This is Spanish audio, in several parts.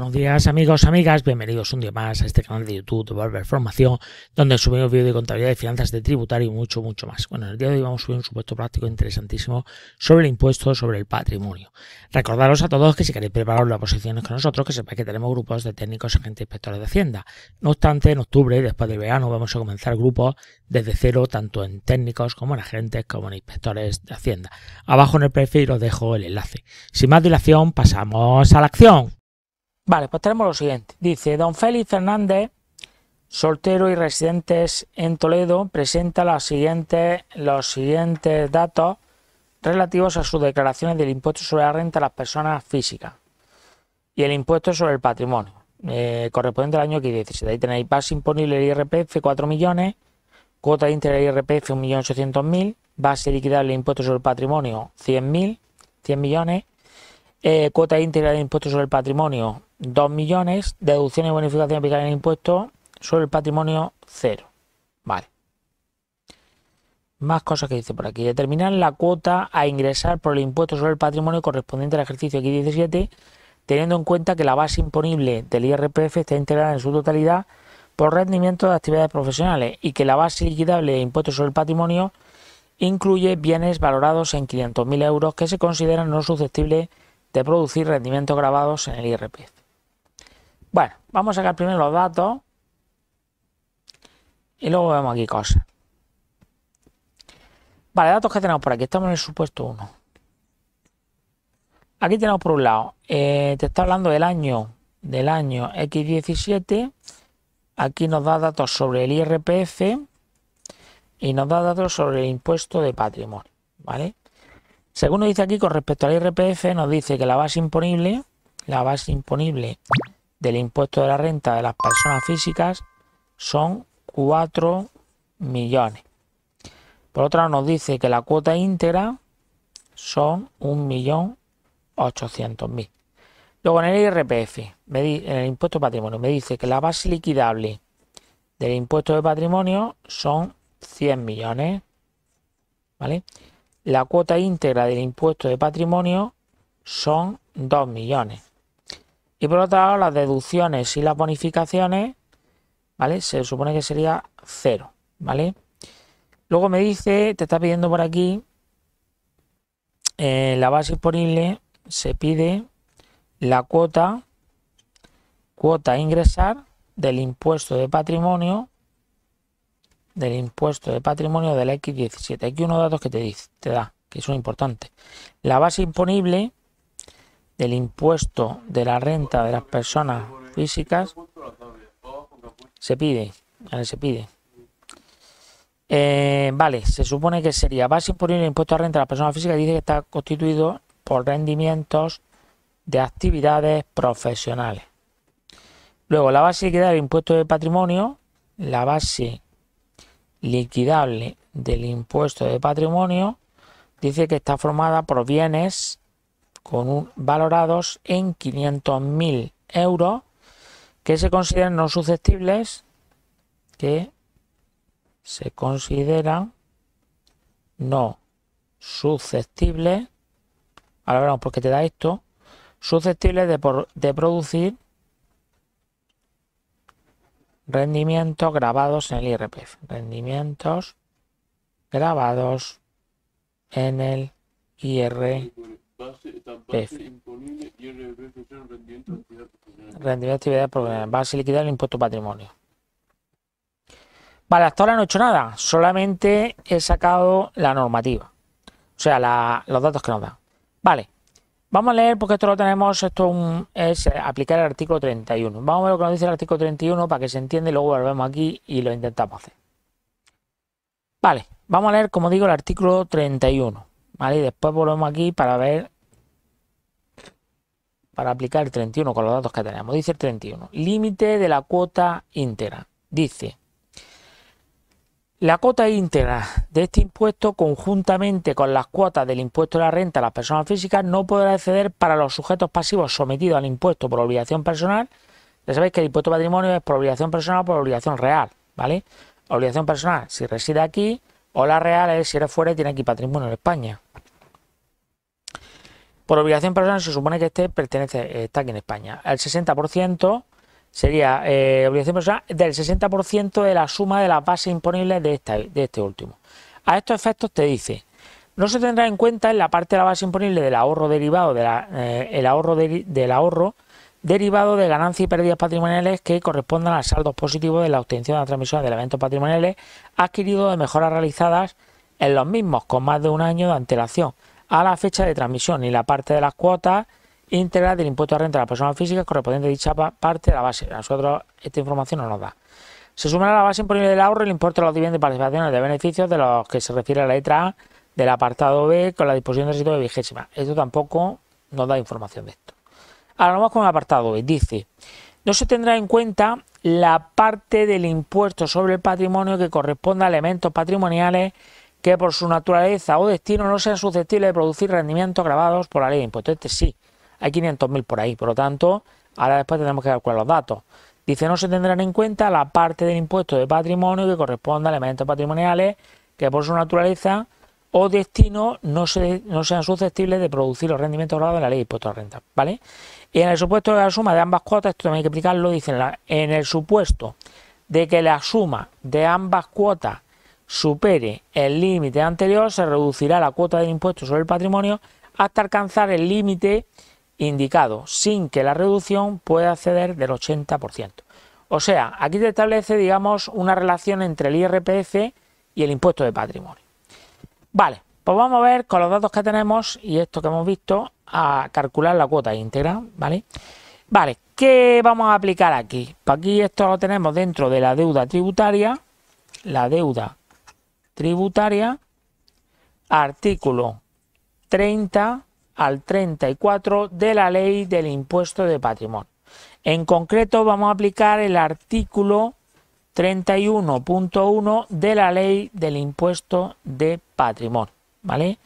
Buenos días amigos, amigas, bienvenidos un día más a este canal de YouTube de Barber Formación, donde subimos vídeos de contabilidad de finanzas de tributario y mucho, mucho más. Bueno, el día de hoy vamos a subir un supuesto práctico interesantísimo sobre el impuesto sobre el patrimonio. Recordaros a todos que si queréis preparar las posiciones con nosotros, que sepáis que tenemos grupos de técnicos, agentes inspectores de Hacienda. No obstante, en octubre, después del verano, vamos a comenzar grupos desde cero, tanto en técnicos como en agentes, como en inspectores de Hacienda. Abajo en el perfil os dejo el enlace. Sin más dilación, pasamos a la acción. Vale, pues tenemos lo siguiente. Dice, don Félix Fernández, soltero y residente en Toledo, presenta los siguientes, datos relativos a sus declaraciones del impuesto sobre la renta a las personas físicas y el impuesto sobre el patrimonio, eh, correspondiente al año 2017. Ahí tenéis base imponible del IRPF 4 millones, cuota de del IRPF 1.800.000, base liquidable del impuesto sobre el patrimonio 100.000, 100 millones, eh, cuota íntegra de impuesto sobre el patrimonio 2 millones, de deducciones y bonificaciones aplicada en impuesto sobre el patrimonio cero. Vale. Más cosas que dice por aquí. Determinar la cuota a ingresar por el impuesto sobre el patrimonio correspondiente al ejercicio X17, teniendo en cuenta que la base imponible del IRPF está integrada en su totalidad por rendimiento de actividades profesionales y que la base liquidable de impuestos sobre el patrimonio incluye bienes valorados en 500.000 euros que se consideran no susceptibles de producir rendimientos grabados en el IRPF. Bueno, vamos a sacar primero los datos y luego vemos aquí cosas. Vale, datos que tenemos por aquí. Estamos en el supuesto 1. Aquí tenemos por un lado, eh, te está hablando del año, del año X17. Aquí nos da datos sobre el IRPF y nos da datos sobre el impuesto de patrimonio. ¿Vale? Según nos dice aquí, con respecto al IRPF, nos dice que la base imponible, la base imponible del impuesto de la renta de las personas físicas son 4 millones. Por otro nos dice que la cuota íntegra son 1.800.000. Luego en el IRPF, en el impuesto de patrimonio, me dice que la base liquidable del impuesto de patrimonio son 100 millones. ¿Vale? La cuota íntegra del impuesto de patrimonio son 2 millones. Y por otro lado, las deducciones y las bonificaciones, ¿vale? Se supone que sería cero, ¿vale? Luego me dice, te está pidiendo por aquí, eh, la base imponible se pide la cuota, cuota ingresar del impuesto de patrimonio, del impuesto de patrimonio del X17. Aquí unos datos que te, dice, te da, que son importantes. La base imponible del impuesto de la renta de las personas físicas se pide, se pide. Eh, vale, se supone que sería base imponible el impuesto de renta de las personas físicas dice que está constituido por rendimientos de actividades profesionales. Luego, la base liquidable del impuesto de patrimonio, la base liquidable del impuesto de patrimonio dice que está formada por bienes con un, valorados en 500.000 euros que se consideran no susceptibles, que se consideran no susceptibles, ahora vamos porque te da esto, susceptibles de, de producir rendimientos grabados en el IRPF. Rendimientos grabados en el IR base, base imponible y rendimiento de actividad Base liquidar el impuesto patrimonio. Vale, hasta ahora no he hecho nada. Solamente he sacado la normativa. O sea, los datos que nos dan. Vale. Vamos a leer porque esto lo tenemos, esto es, aplicar el artículo 31. Vamos a ver lo que nos dice el artículo 31 para que se entiende y luego volvemos aquí y lo intentamos hacer. Vale, vamos a leer, como digo, el artículo 31. ¿Vale? después volvemos aquí para ver, para aplicar el 31 con los datos que tenemos. Dice el 31, límite de la cuota íntegra. Dice, la cuota íntegra de este impuesto, conjuntamente con las cuotas del impuesto de la renta a las personas físicas, no podrá exceder para los sujetos pasivos sometidos al impuesto por obligación personal. Ya sabéis que el impuesto de patrimonio es por obligación personal por obligación real, ¿vale? Obligación personal si reside aquí, o la real es si eres fuera y tienes aquí patrimonio en España, por obligación personal se supone que este pertenece, está aquí en España. El 60% sería eh, obligación personal del 60% de la suma de las bases imponibles de, este último. A estos efectos te dice, no se tendrá en cuenta en la parte de la base imponible del ahorro derivado de eh, el ahorro del ahorro derivado de ganancias y pérdidas patrimoniales que correspondan a saldos positivos de la obtención de la transmisión de elementos patrimoniales adquiridos de mejoras realizadas en los mismos con más de un año de antelación a la fecha de transmisión y la parte de las cuotas íntegras del impuesto de renta de la persona física correspondiente a dicha parte de la base. A nosotros esta información no nos da. Se sumará a la base imponible del ahorro el importe de los dividendos y participaciones de beneficios de los que se refiere a la letra A del apartado B con la disposición de sitio de vigésima. Esto tampoco nos da información de esto. Ahora vamos con el apartado B. Dice, no se tendrá en cuenta la parte del impuesto sobre el patrimonio que corresponda a elementos patrimoniales que por su naturaleza o destino no sean susceptibles de producir rendimientos grabados por la ley de impuestos. Este sí, hay 500.000 por ahí, por lo tanto, ahora después tenemos que calcular los datos. Dice, no se tendrán en cuenta la parte del impuesto de patrimonio que corresponda a elementos patrimoniales que por su naturaleza o destino no, sean susceptibles de producir los rendimientos grabados en la ley de impuestos a renta. ¿Vale? Y en el supuesto de la suma de ambas cuotas, esto también hay que explicarlo, dice, en el supuesto de que la suma de ambas cuotas supere el límite anterior, se reducirá la cuota del impuesto sobre el patrimonio hasta alcanzar el límite indicado, sin que la reducción pueda acceder del 80%. O sea, aquí te establece, digamos, una relación entre el IRPF y el impuesto de patrimonio. Vale, pues vamos a ver con los datos que tenemos y esto que hemos visto a calcular la cuota íntegra, ¿vale? Vale, ¿qué vamos a aplicar aquí? Pues aquí esto lo tenemos dentro de la deuda tributaria, la deuda tributaria, artículo 30 al 34 de la ley del impuesto de patrimonio. En concreto vamos a aplicar el artículo 31.1 de la ley del impuesto de patrimonio, ¿vale?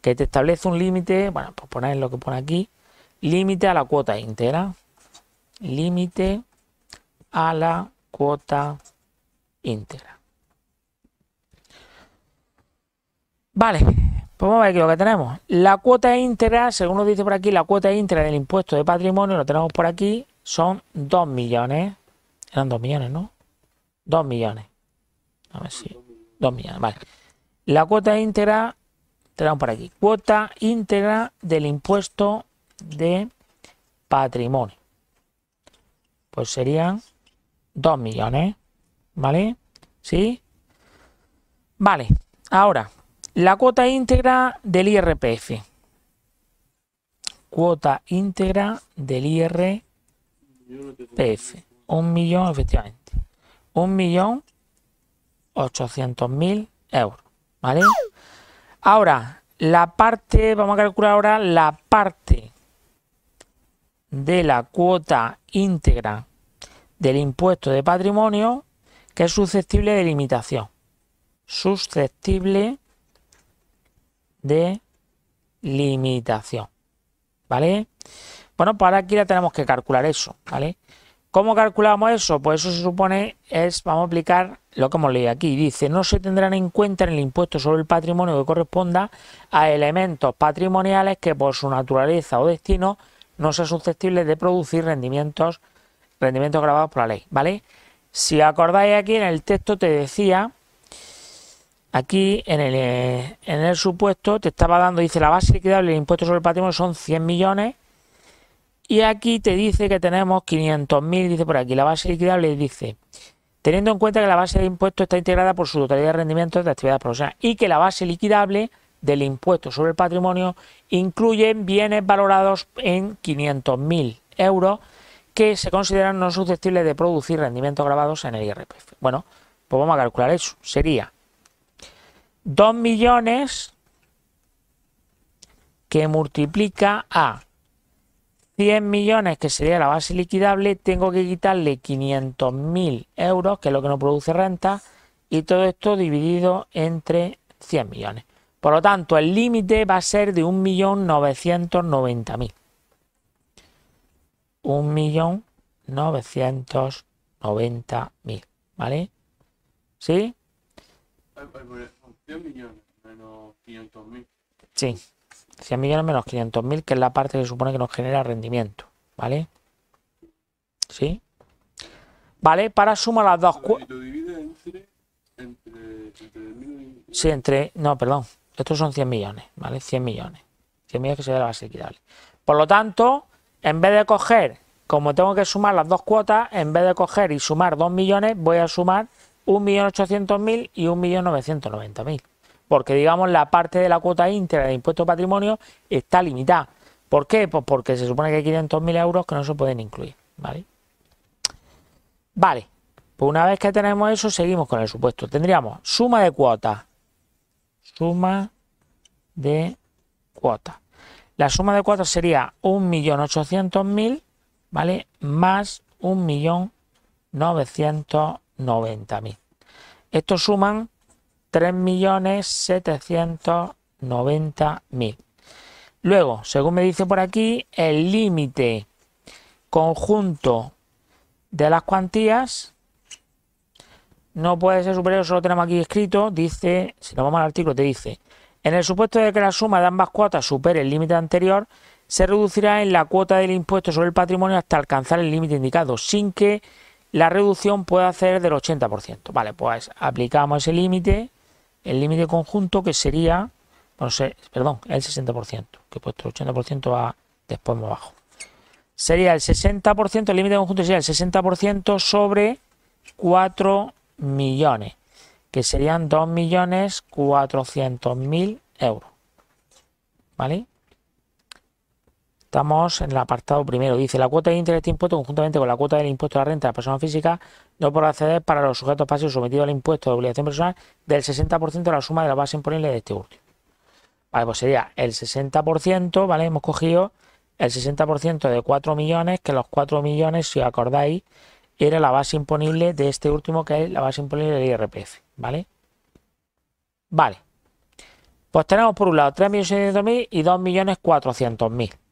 Que te establece un límite, bueno, pues poner lo que pone aquí, límite a la cuota íntegra, límite a la cuota íntegra. Vale, pues vamos a ver qué lo que tenemos. La cuota íntegra, según nos dice por aquí, la cuota íntegra del impuesto de patrimonio, lo tenemos por aquí, son 2 millones. Eran 2 millones, ¿no? 2 millones. A ver si. 2 millones, vale. La cuota íntegra, tenemos por aquí, cuota íntegra del impuesto de patrimonio. Pues serían 2 millones, ¿vale? ¿Sí? Vale, ahora, la cuota íntegra del IRPF. Cuota íntegra del IRPF. Un millón, efectivamente. Un millón ochocientos mil euros. ¿Vale? Ahora, la parte, vamos a calcular ahora la parte de la cuota íntegra del impuesto de patrimonio que es susceptible de limitación. Susceptible de limitación. ¿Vale? Bueno, para pues aquí ya tenemos que calcular eso, ¿vale? ¿Cómo calculamos eso? Pues eso se supone es, vamos a aplicar lo que hemos leído aquí. Dice, no se tendrán en cuenta en el impuesto sobre el patrimonio que corresponda a elementos patrimoniales que por su naturaleza o destino no sean susceptibles de producir rendimientos, rendimientos grabados por la ley, ¿vale? Si acordáis aquí en el texto te decía Aquí, eh, en el, supuesto, te estaba dando, dice, la base liquidable del impuesto sobre el patrimonio son 100 millones. Y aquí te dice que tenemos 500.000, dice por aquí. La base liquidable dice, teniendo en cuenta que la base de impuesto está integrada por su totalidad de rendimientos de actividades profesionales y que la base liquidable del impuesto sobre el patrimonio incluyen bienes valorados en 500.000 euros que se consideran no susceptibles de producir rendimientos grabados en el IRPF. Bueno, pues vamos a calcular eso. Sería 2 millones que multiplica a 100 millones, que sería la base liquidable, tengo que quitarle 500.000 euros, que es lo que no produce renta, y todo esto dividido entre 100 millones. Por lo tanto, el límite va a ser de 1.990.000. 1.990.000, ¿vale? ¿Sí? 100 millones menos 500 Sí, 100 millones menos 500.000 que es la parte que supone que nos genera rendimiento. ¿Vale? ¿Sí? ¿Vale? Para sumar las dos. cuotas lo divide entre, entre, entre y... Sí, entre. No, perdón. Estos son 100 millones, ¿vale? 100 millones. 100 millones que se ve la base equitable. Por lo tanto, en vez de coger, como tengo que sumar las dos cuotas, en vez de coger y sumar 2 millones, voy a sumar 1.800.000 y 1.990.000. Porque, digamos, la parte de la cuota íntegra de impuesto patrimonio está limitada. ¿Por qué? Pues porque se supone que hay 500.000 euros que no se pueden incluir. ¿Vale? Vale. Pues una vez que tenemos eso, seguimos con el supuesto. Tendríamos suma de cuota. Suma de cuota. La suma de cuotas sería 1.800.000, ¿vale? Más 1.900.000. 90.000. Estos suman 3.790.000. Luego, según me dice por aquí, el límite conjunto de las cuantías no puede ser superior, solo tenemos aquí escrito, dice, si nos vamos al artículo, te dice, en el supuesto de que la suma de ambas cuotas supere el límite anterior, se reducirá en la cuota del impuesto sobre el patrimonio hasta alcanzar el límite indicado, sin que la reducción puede hacer del 80%. Vale, pues aplicamos ese límite, el límite conjunto que sería, No sé. perdón, el 60%, que he puesto el 80% va después más bajo. Sería el 60%, el límite conjunto sería el 60% sobre 4 millones, que serían 2.400.000 euros. ¿Vale? Estamos en el apartado primero. Dice la cuota de interés de impuesto conjuntamente con la cuota del impuesto de la renta de la persona física no podrá acceder para los sujetos pasivos sometidos al impuesto de obligación personal del 60% de la suma de la base imponible de este último. Vale, pues sería el 60%, ¿vale? Hemos cogido el 60% de 4 millones, que los 4 millones, si os acordáis, era la base imponible de este último, que es la base imponible del IRPF, ¿vale? Vale. Pues tenemos por un lado 3.600.000 y 2.400.000.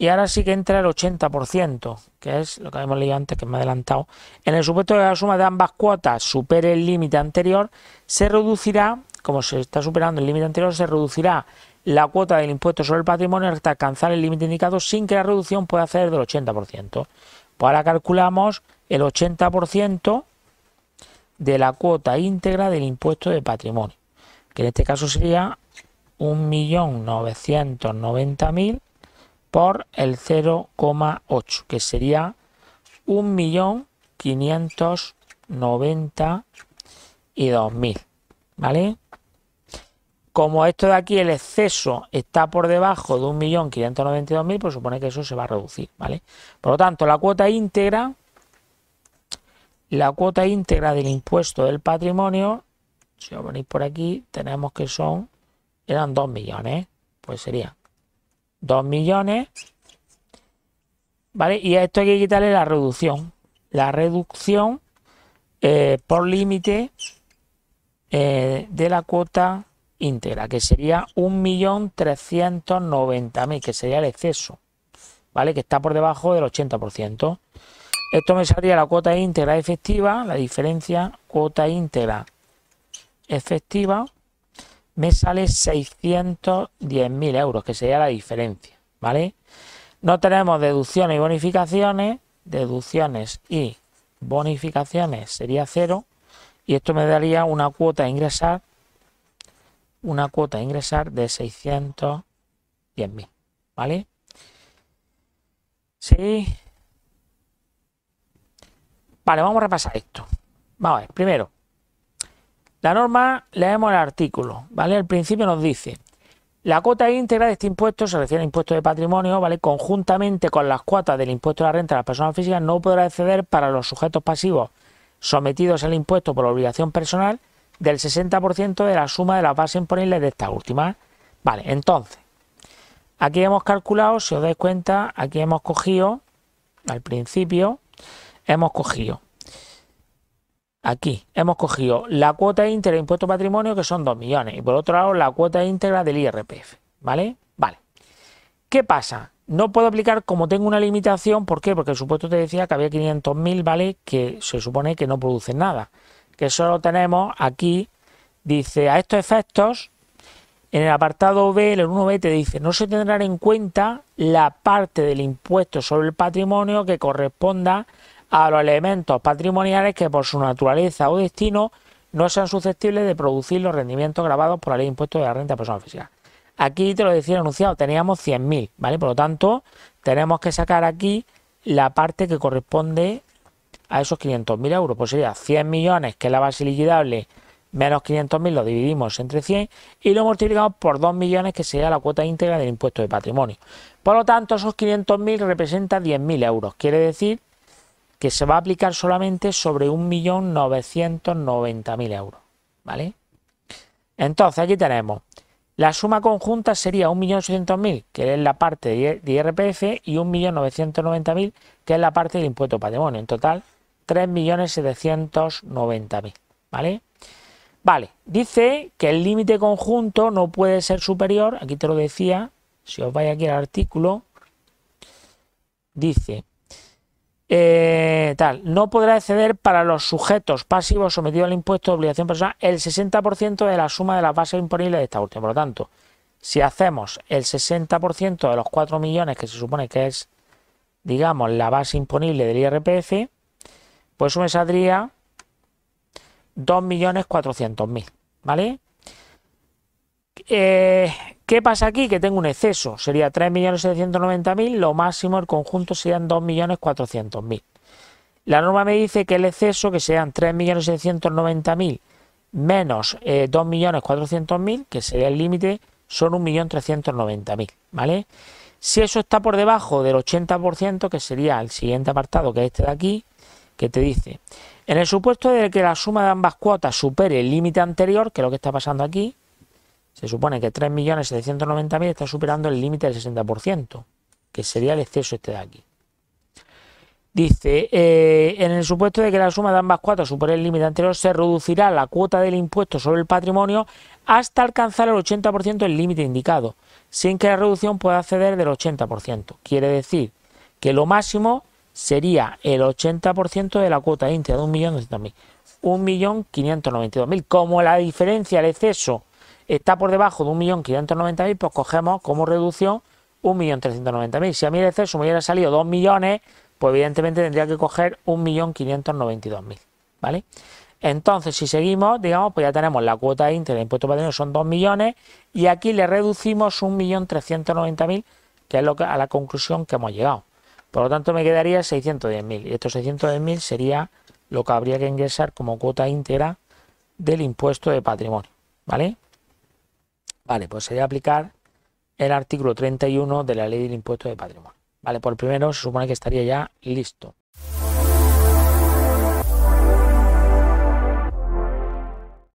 Y ahora sí que entra el 80%, que es lo que habíamos leído antes, que me he adelantado. En el supuesto de que la suma de ambas cuotas supere el límite anterior, se reducirá, como se está superando el límite anterior, se reducirá la cuota del impuesto sobre el patrimonio hasta alcanzar el límite indicado sin que la reducción pueda ser del 80%. Pues ahora calculamos el 80% de la cuota íntegra del impuesto de patrimonio, que en este caso sería 1.990.000 por el 0,8, que sería 1.592.000, ¿vale? Como esto de aquí, el exceso está por debajo de 1.592.000, pues supone que eso se va a reducir, ¿vale? Por lo tanto, la cuota íntegra, la cuota íntegra del impuesto del patrimonio, si os ponéis por aquí, tenemos que son, eran 2 millones, pues sería 2 millones. ¿Vale? Y a esto hay que quitarle la reducción. La reducción eh, por límite eh, de la cuota íntegra, que sería 1.390.000, que sería el exceso, ¿vale? Que está por debajo del 80%. Esto me saldría la cuota íntegra efectiva, la diferencia, cuota íntegra efectiva, me sale 610.000 euros, que sería la diferencia, ¿vale? No tenemos deducciones y bonificaciones, deducciones y bonificaciones sería cero, y esto me daría una cuota a ingresar, una cuota a ingresar de 610.000, ¿vale? Sí. Vale, vamos a repasar esto. Vamos a ver, primero, la norma, leemos el artículo, ¿vale? Al principio nos dice, la cuota íntegra de este impuesto, se refiere al impuesto de patrimonio, ¿vale? Conjuntamente con las cuotas del impuesto de la renta de las personas físicas, no podrá exceder para los sujetos pasivos sometidos al impuesto por obligación personal del 60% de la suma de las bases imponibles de esta última. Vale, entonces, aquí hemos calculado, si os dais cuenta, aquí hemos cogido, al principio, hemos cogido Aquí hemos cogido la cuota íntegra de impuesto patrimonio, que son 2 millones, y por otro lado la cuota íntegra del IRPF. ¿Vale? Vale. ¿Qué pasa? No puedo aplicar como tengo una limitación. ¿Por qué? Porque el supuesto te decía que había 500.000, ¿vale? Que se supone que no producen nada. Que solo tenemos aquí, dice, a estos efectos, en el apartado B, el 1B te dice, no se tendrán en cuenta la parte del impuesto sobre el patrimonio que corresponda a los elementos patrimoniales que por su naturaleza o destino no sean susceptibles de producir los rendimientos grabados por la ley de impuestos de la renta de personas Aquí te lo decía anunciado, teníamos 100.000, ¿vale? Por lo tanto, tenemos que sacar aquí la parte que corresponde a esos 500.000 euros. Pues sería 100 millones, que es la base liquidable, menos 500.000 lo dividimos entre 100 y lo multiplicamos por 2 millones, que sería la cuota íntegra del impuesto de patrimonio. Por lo tanto, esos 500.000 representan 10.000 euros. Quiere decir que se va a aplicar solamente sobre 1.990.000 euros. ¿Vale? Entonces, aquí tenemos. La suma conjunta sería 1.800.000, que es la parte de IRPF, y 1.990.000, que es la parte del impuesto patrimonio. En total, 3.790.000. ¿Vale? Vale, dice que el límite conjunto no puede ser superior, aquí te lo decía, si os vais aquí al artículo, dice eh, tal, no podrá exceder para los sujetos pasivos sometidos al impuesto de obligación personal el 60% de la suma de las bases imponibles de esta última. Por lo tanto, si hacemos el 60% de los 4 millones, que se supone que es, digamos, la base imponible del IRPF, pues eso me saldría 2.400.000, ¿vale? Eh, ¿Qué pasa aquí? Que tengo un exceso. Sería 3.790.000, lo máximo el conjunto serían 2.400.000. La norma me dice que el exceso, que sean 3.790.000 menos 2.400.000, eh, que sería el límite, son 1.390.000, ¿vale? Si eso está por debajo del 80%, que sería el siguiente apartado, que es este de aquí, que te dice, en el supuesto de que la suma de ambas cuotas supere el límite anterior, que es lo que está pasando aquí, se supone que 3.790.000 está superando el límite del 60%, que sería el exceso este de aquí. Dice, eh, en el supuesto de que la suma de ambas cuotas supere el límite anterior, se reducirá la cuota del impuesto sobre el patrimonio hasta alcanzar el 80% del límite indicado, sin que la reducción pueda acceder del 80%. Quiere decir que lo máximo sería el 80% de la cuota íntegra de 1.200.000, 1.592.000. Como la diferencia, el exceso está por debajo de 1.590.000, pues cogemos como reducción 1.390.000. Si a mí de exceso me hubiera salido 2 millones, pues evidentemente tendría que coger 1.592.000, ¿vale? Entonces, si seguimos, digamos, pues ya tenemos la cuota íntegra de impuesto patrimonio, son 2 millones, y aquí le reducimos 1.390.000, que es lo que, a la conclusión que hemos llegado. Por lo tanto, me quedaría 610.000, y estos 610.000 sería lo que habría que ingresar como cuota íntegra del impuesto de patrimonio, ¿vale? Vale, pues sería aplicar el artículo 31 de la ley del impuesto de patrimonio. Vale, por primero se supone que estaría ya listo.